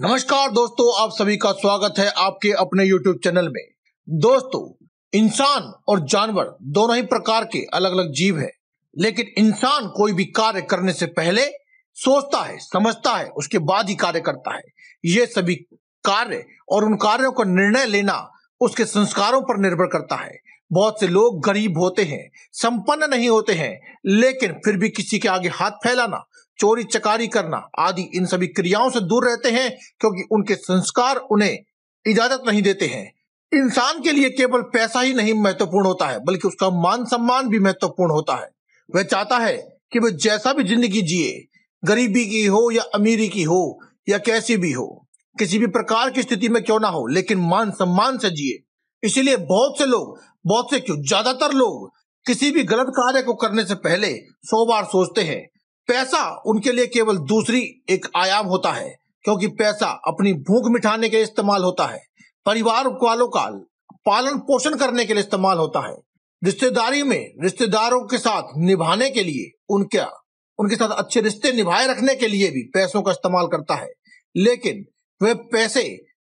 नमस्कार दोस्तों आप सभी का स्वागत है आपके अपने YouTube चैनल में दोस्तों इंसान और जानवर दोनों ही प्रकार के अलग अलग जीव है लेकिन इंसान कोई भी कार्य करने से पहले सोचता है समझता है उसके बाद ही कार्य करता है ये सभी कार्य और उन कार्यों का निर्णय लेना उसके संस्कारों पर निर्भर करता है बहुत से लोग गरीब होते हैं संपन्न नहीं होते हैं लेकिन फिर भी किसी के आगे हाथ फैलाना चोरी चकारी करना आदि इन सभी क्रियाओं से दूर रहते हैं क्योंकि उनके संस्कार उन्हें इजाजत नहीं देते हैं इंसान के लिए केवल पैसा ही नहीं महत्वपूर्ण होता है बल्कि उसका मान सम्मान भी महत्वपूर्ण होता है वह चाहता है कि वह जैसा भी जिंदगी जिए गरीबी की हो या अमीरी की हो या कैसी भी हो किसी भी प्रकार की स्थिति में क्यों ना हो लेकिन मान सम्मान से जिए इसीलिए बहुत से लोग बहुत से क्यों ज्यादातर लोग किसी भी गलत कार्य को करने से पहले सौ बार सोचते हैं पैसा उनके लिए केवल दूसरी एक आयाम होता है क्योंकि पैसा अपनी भूख मिटाने के लिए इस्तेमाल होता है परिवार वालों का पालन पोषण करने के लिए इस्तेमाल होता है रिश्तेदारी में रिश्तेदारों के साथ निभाने के लिए उनका उनके साथ अच्छे रिश्ते निभाए रखने के लिए भी पैसों का इस्तेमाल करता है लेकिन वे पैसे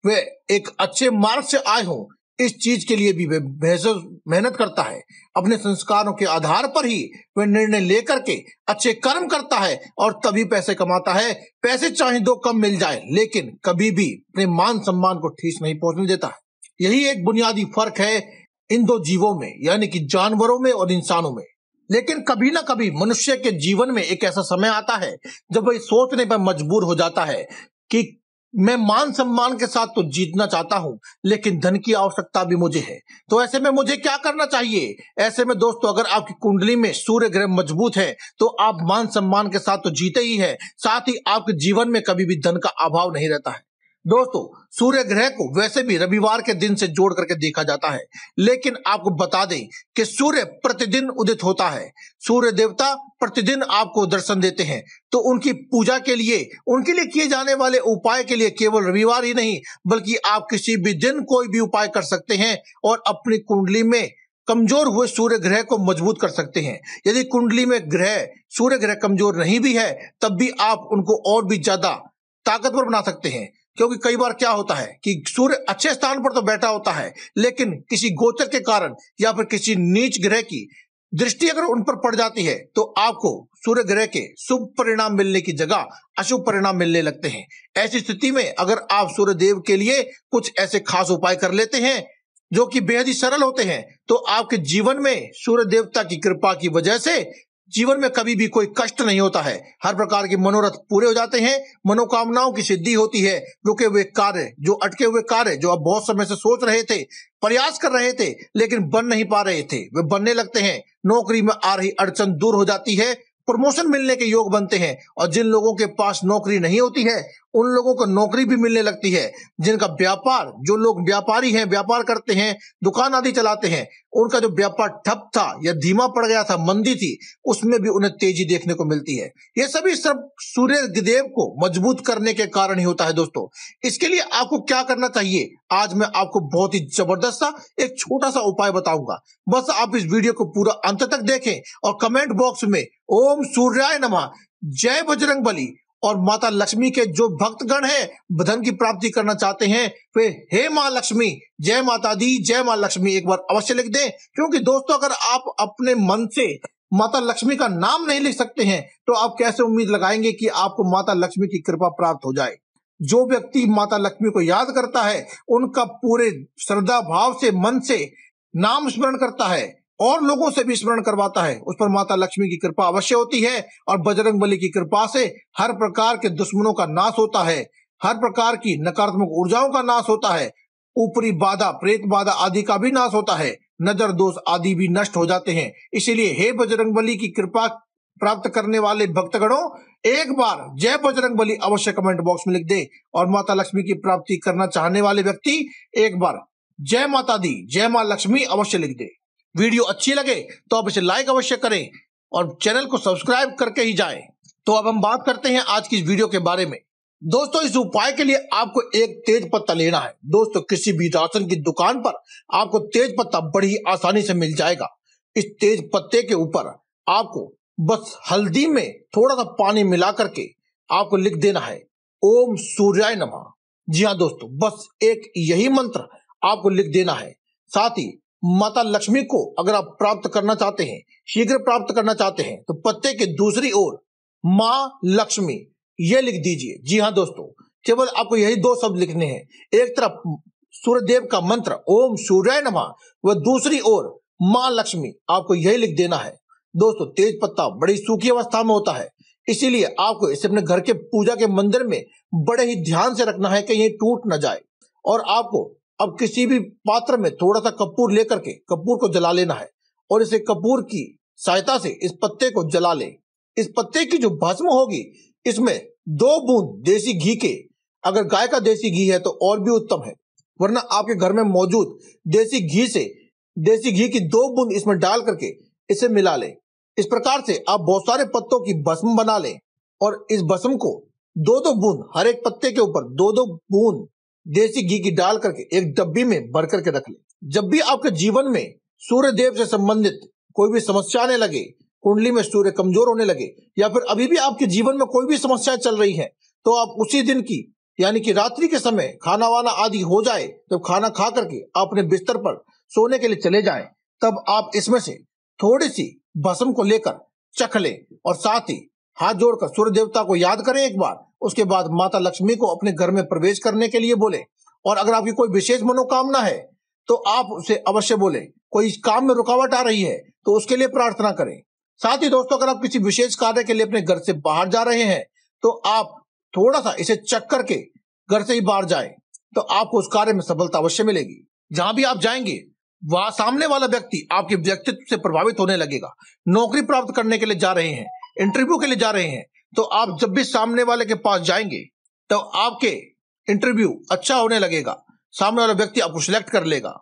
वे एक अच्छे मार्ग से आए हों इस चीज के लिए भी बेहद मेहनत करता है अपने संस्कारों के आधार पर ही वह निर्णय लेकर के अच्छे कर्म करता है और तभी पैसे कमाता है पैसे चाहे दो कम मिल जाए लेकिन कभी भी अपने मान सम्मान को ठीक नहीं पहुंचने देता है यही एक बुनियादी फर्क है इन दो जीवों में यानी कि जानवरों में और इंसानों में लेकिन कभी ना कभी मनुष्य के जीवन में एक ऐसा समय आता है जब वह सोचने पर मजबूर हो जाता है कि मैं मान सम्मान के साथ तो जीतना चाहता हूं लेकिन धन की आवश्यकता भी मुझे है तो ऐसे में मुझे क्या करना चाहिए ऐसे में दोस्तों अगर आपकी कुंडली में सूर्य ग्रह मजबूत है तो आप मान सम्मान के साथ तो जीते ही है साथ ही आपके जीवन में कभी भी धन का अभाव नहीं रहता है दोस्तों सूर्य ग्रह को वैसे भी रविवार के दिन से जोड़ करके देखा जाता है लेकिन आपको बता दें कि सूर्य प्रतिदिन उदित होता है सूर्य देवता प्रतिदिन आपको दर्शन देते हैं तो उनकी पूजा के लिए उनके लिए किए जाने वाले उपाय के लिए केवल रविवार ही नहीं बल्कि आप किसी भी दिन कोई भी उपाय कर सकते हैं और अपनी कुंडली में कमजोर हुए सूर्य ग्रह को मजबूत कर सकते हैं यदि कुंडली में ग्रह सूर्य ग्रह कमजोर नहीं भी है तब भी आप उनको और भी ज्यादा ताकतवर बना सकते हैं क्योंकि कई बार क्या होता है कि सूर्य अच्छे स्थान पर तो बैठा होता है लेकिन किसी गोचर के कारण या फिर किसी नीच ग्रह की दृष्टि अगर उन पर पड़ जाती है तो आपको सूर्य ग्रह के शुभ परिणाम मिलने की जगह अशुभ परिणाम मिलने लगते हैं ऐसी स्थिति में अगर आप सूर्य देव के लिए कुछ ऐसे खास उपाय कर लेते हैं जो कि बेहद ही सरल होते हैं तो आपके जीवन में सूर्य देवता की कृपा की वजह से जीवन में कभी भी कोई कष्ट नहीं होता है हर प्रकार के मनोरथ पूरे हो जाते हैं मनोकामनाओं की सिद्धि होती है रुके हुए कार्य जो अटके हुए कार्य जो आप बहुत समय से सोच रहे थे प्रयास कर रहे थे लेकिन बन नहीं पा रहे थे वे बनने लगते हैं नौकरी में आ रही अड़चन दूर हो जाती है प्रमोशन मिलने के योग बनते हैं और जिन लोगों के पास नौकरी नहीं होती है उन लोगों को नौकरी भी मिलने लगती है जिनका व्यापार जो लोग व्यापारी हैं व्यापार करते हैं दुकान आदि चलाते हैं उनका जो व्यापार ठप था या धीमा पड़ गया था मंदी थी उसमें भी उन्हें तेजी देखने को मिलती है ये सभी सब सूर्य देव को मजबूत करने के कारण ही होता है दोस्तों इसके लिए आपको क्या करना चाहिए आज मैं आपको बहुत ही जबरदस्त सा एक छोटा सा उपाय बताऊंगा बस आप इस वीडियो को पूरा अंत तक देखें और कमेंट बॉक्स में ओम सूर्याय नमः जय बजरंग बली और माता लक्ष्मी के जो भक्तगण है बधन की प्राप्ति करना चाहते हैं वे हे माँ लक्ष्मी जय माता दी जय माँ लक्ष्मी एक बार अवश्य लिख दें क्योंकि दोस्तों अगर आप अपने मन से माता लक्ष्मी का नाम नहीं लिख सकते हैं तो आप कैसे उम्मीद लगाएंगे कि आपको माता लक्ष्मी की कृपा प्राप्त हो जाए जो व्यक्ति माता लक्ष्मी को याद करता है उनका पूरे श्रद्धा भाव से मन से नाम स्मरण करता है और लोगों से भी स्मरण करवाता है उस पर माता लक्ष्मी की कृपा अवश्य होती है और बजरंग बली की कृपा से हर प्रकार के दुश्मनों का नाश होता है हर प्रकार की नकारात्मक ऊर्जाओं का नाश होता है ऊपरी बाधा प्रेत बाधा आदि का भी नाश होता है नजर दोष आदि भी नष्ट हो जाते हैं इसीलिए हे बजरंग बली की कृपा प्राप्त करने वाले भक्तगणों एक बार जय बजरंग बली अवश्य कमेंट बॉक्स में लिख दे और माता लक्ष्मी की प्राप्ति करना चाहने वाले व्यक्ति एक बार जय माता दी जय माँ लक्ष्मी अवश्य लिख दे वीडियो अच्छी लगे तो आप इसे लाइक अवश्य करें और चैनल को सब्सक्राइब करके ही जाएं। तो अब हम बात करते हैं आज की इस वीडियो के बारे में दोस्तों इस उपाय के लिए आपको एक तेज पत्ता लेना है दोस्तों किसी भी राशन की दुकान पर आपको तेज पत्ता बड़ी आसानी से मिल जाएगा इस तेज पत्ते के ऊपर आपको बस हल्दी में थोड़ा सा पानी मिला करके आपको लिख देना है ओम सूर्याय नमः जी हाँ दोस्तों बस एक यही मंत्र आपको लिख देना है साथ ही माता लक्ष्मी को अगर आप प्राप्त करना चाहते हैं शीघ्र प्राप्त करना चाहते हैं तो पत्ते के दूसरी ओर माँ लक्ष्मी ये लिख दीजिए जी हाँ दोस्तों केवल आपको यही दो शब्द लिखने हैं एक तरफ सूर्यदेव का मंत्र ओम सूर्य नमः व दूसरी ओर माँ लक्ष्मी आपको यही लिख देना है दोस्तों तेज पत्ता बड़ी सूखी अवस्था में होता है इसीलिए आपको इसे अपने घर के पूजा के मंदिर में बड़े ही ध्यान से रखना है कि ये टूट न जाए और आपको अब किसी भी पात्र में थोड़ा सा कपूर लेकर के कपूर को जला लेना है और इसे कपूर की सहायता से इस पत्ते को जला ले इस पत्ते की जो भस्म होगी इसमें दो बूंद देसी घी के अगर गाय का देसी घी है तो और भी उत्तम है वरना आपके घर में मौजूद देसी घी से देसी घी की दो बूंद इसमें डाल करके इसे मिला ले इस प्रकार से आप बहुत सारे पत्तों की भस्म बना ले और इस भस्म को दो दो बूंद हर एक पत्ते के ऊपर दो दो बूंद देसी घी की डाल करके एक डब्बी में भर करके रख लें जब भी आपके जीवन में सूर्य देव से संबंधित कोई भी समस्या आने लगे कुंडली में सूर्य कमजोर होने लगे या फिर अभी भी आपके जीवन में कोई भी समस्या चल रही है तो आप उसी दिन की यानी कि रात्रि के समय खाना वाना आदि हो जाए जब तो खाना खा करके अपने बिस्तर पर सोने के लिए चले जाए तब आप इसमें से थोड़ी सी भस्म को लेकर चख लें और साथ ही हाथ जोड़कर सूर्य देवता को याद करें एक बार उसके बाद माता लक्ष्मी को अपने घर में प्रवेश करने के लिए बोले और अगर आपकी कोई विशेष मनोकामना है तो आप उसे अवश्य बोले कोई काम में रुकावट आ रही है तो उसके लिए प्रार्थना करें साथ ही दोस्तों अगर आप किसी विशेष कार्य के लिए अपने घर से बाहर जा रहे हैं तो आप थोड़ा सा इसे चक करके घर से ही बाहर जाए तो आपको उस कार्य में सफलता अवश्य मिलेगी जहां भी आप जाएंगे वहां सामने वाला व्यक्ति आपके व्यक्तित्व से प्रभावित होने लगेगा नौकरी प्राप्त करने के लिए जा रहे हैं इंटरव्यू के लिए जा रहे हैं तो आप जब भी सामने वाले के पास जाएंगे तो आपके इंटरव्यू अच्छा होने लगेगा सामने वाला व्यक्ति आपको सिलेक्ट कर लेगा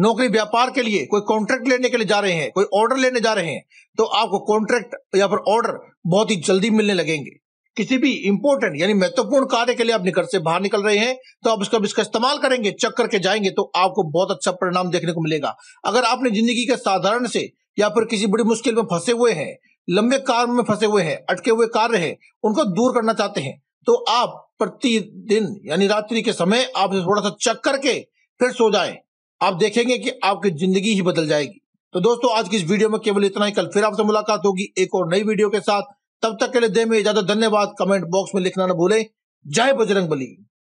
नौकरी व्यापार के लिए कोई कॉन्ट्रैक्ट लेने के लिए जा रहे हैं कोई ऑर्डर लेने जा रहे हैं तो आपको कॉन्ट्रैक्ट या फिर ऑर्डर बहुत ही जल्दी मिलने लगेंगे किसी भी इंपोर्टेंट यानी महत्वपूर्ण कार्य के लिए आप निकट से बाहर निकल रहे हैं तो आप इसका इसका इस्तेमाल करेंगे चेक करके जाएंगे तो आपको बहुत अच्छा परिणाम देखने को मिलेगा अगर आपने जिंदगी के साधारण से या फिर किसी बड़ी मुश्किल में फंसे हुए हैं लंबे कार्य में फंसे हुए हैं अटके हुए कार्य है उनको दूर करना चाहते हैं तो आप प्रतिदिन यानी रात्रि के समय आप थोड़ा सा चेक करके फिर सो जाए आप देखेंगे कि आपकी जिंदगी ही बदल जाएगी तो दोस्तों आज की इस वीडियो में केवल इतना ही कल फिर आपसे मुलाकात होगी एक और नई वीडियो के साथ तब तक के लिए दे में इजाजत धन्यवाद कमेंट बॉक्स में लिखना न भूलें जय बजरंग बली